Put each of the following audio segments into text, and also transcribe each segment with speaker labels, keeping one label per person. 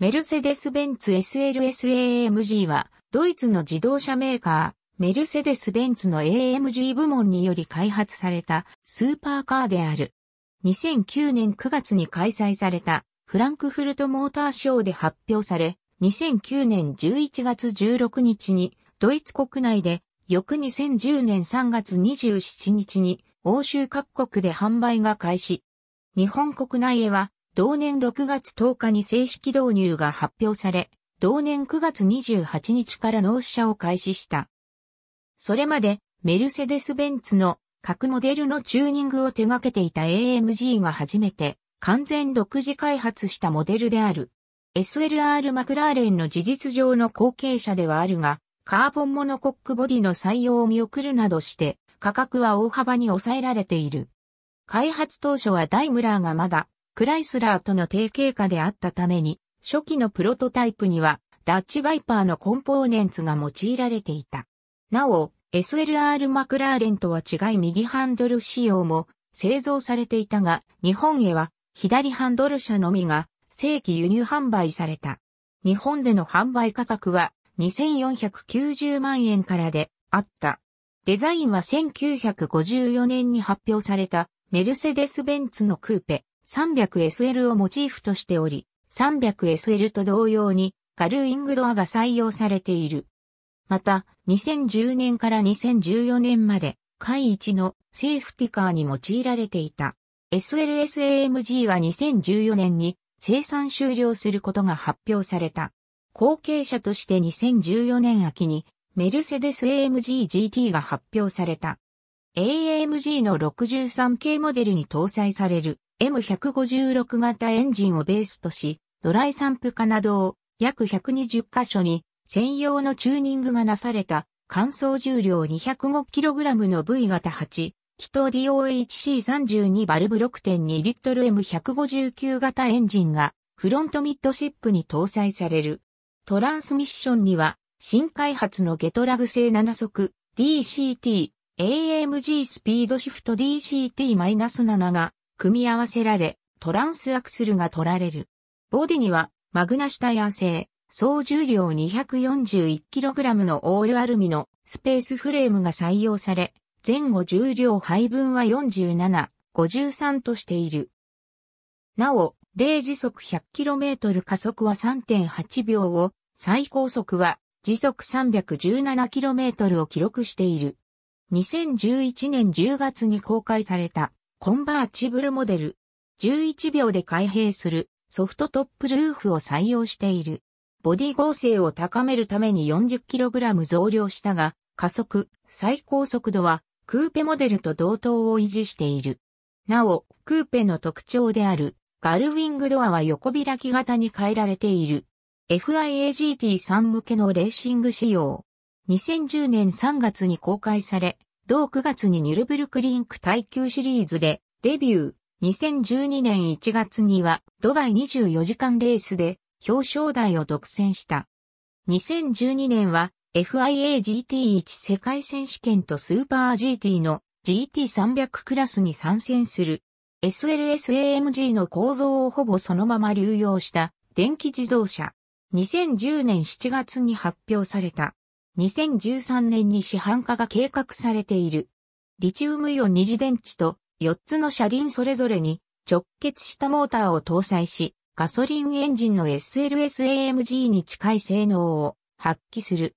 Speaker 1: メルセデス・ベンツ SLSAMG は、ドイツの自動車メーカー、メルセデス・ベンツの AMG 部門により開発されたスーパーカーである。2009年9月に開催されたフランクフルトモーターショーで発表され、2009年11月16日にドイツ国内で、翌2010年3月27日に欧州各国で販売が開始。日本国内へは同年6月10日に正式導入が発表され、同年9月28日から納車を開始した。それまで、メルセデス・ベンツの各モデルのチューニングを手掛けていた AMG が初めて完全独自開発したモデルである。SLR マクラーレンの事実上の後継者ではあるが、カーボンモノコックボディの採用を見送るなどして、価格は大幅に抑えられている。開発当初はダイムラーがまだクライスラーとの提携下であったために、初期のプロトタイプには、ダッチバイパーのコンポーネンツが用いられていた。なお、SLR マクラーレンとは違い右ハンドル仕様も製造されていたが、日本へは左ハンドル車のみが正規輸入販売された。日本での販売価格は2490万円からであった。デザインは1954年に発表されたメルセデス・ベンツのクーペ 300SL をモチーフとしており、300SL と同様にガルーイングドアが採用されている。また、2010年から2014年まで、海一のセーフティカーに用いられていた。SLSAMG は2014年に生産終了することが発表された。後継者として2014年秋にメルセデス AMG GT が発表された。AMG の63系モデルに搭載される M156 型エンジンをベースとし、ドライ散布化などを約120箇所に専用のチューニングがなされた乾燥重量 205kg の V 型8、気筒 DOHC32 バルブ6.2リットル M159 型エンジンがフロントミッドシップに搭載される。トランスミッションには新開発のゲトラグ製7速 DCT AMG スピードシフト DCT-7 が組み合わせられ、トランスアクスルが取られる。ボディには、マグナシュタヤ製、総重量 241kg のオールアルミのスペースフレームが採用され、前後重量配分は47、53としている。なお、0時速 100km 加速は3.8秒を、最高速は時速 317km を記録している。2011年10月に公開されたコンバーチブルモデル。11秒で開閉するソフトトップルーフを採用している。ボディ剛性を高めるために 40kg 増量したが、加速、最高速度はクーペモデルと同等を維持している。なお、クーペの特徴であるガルウィングドアは横開き型に変えられている。FIAGT3 向けのレーシング仕様。2010年3月に公開され、同9月にニュルブルクリンク耐久シリーズでデビュー。2012年1月にはドバイ24時間レースで表彰台を独占した。2012年は FIAGT1 世界選手権とスーパー GT の GT300 クラスに参戦する SLSAMG の構造をほぼそのまま流用した電気自動車。2010年7月に発表された。2013年に市販化が計画されている。リチウムイオン二次電池と4つの車輪それぞれに直結したモーターを搭載し、ガソリンエンジンの SLSAMG に近い性能を発揮する。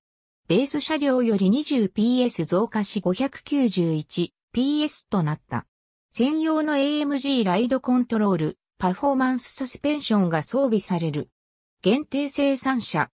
Speaker 1: ベース車両より 20PS 増加し 591PS となった。専用の AMG ライドコントロール、パフォーマンスサスペンションが装備される。限定生産車、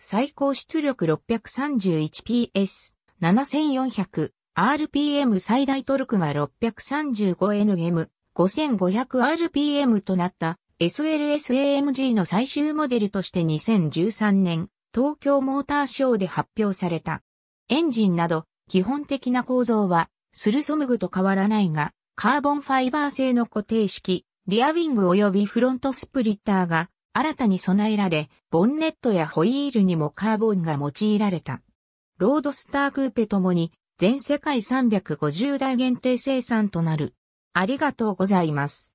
Speaker 1: 最高出力 631PS、7400、RPM 最大トルクが 635Nm、5500RPM となった SLSAMG の最終モデルとして2013年、東京モーターショーで発表された。エンジンなど、基本的な構造は、スルソムグと変わらないが、カーボンファイバー製の固定式、リアウィング及びフロントスプリッターが新たに備えられ、ボンネットやホイールにもカーボンが用いられた。ロードスタークーペともに全世界350台限定生産となる。ありがとうございます。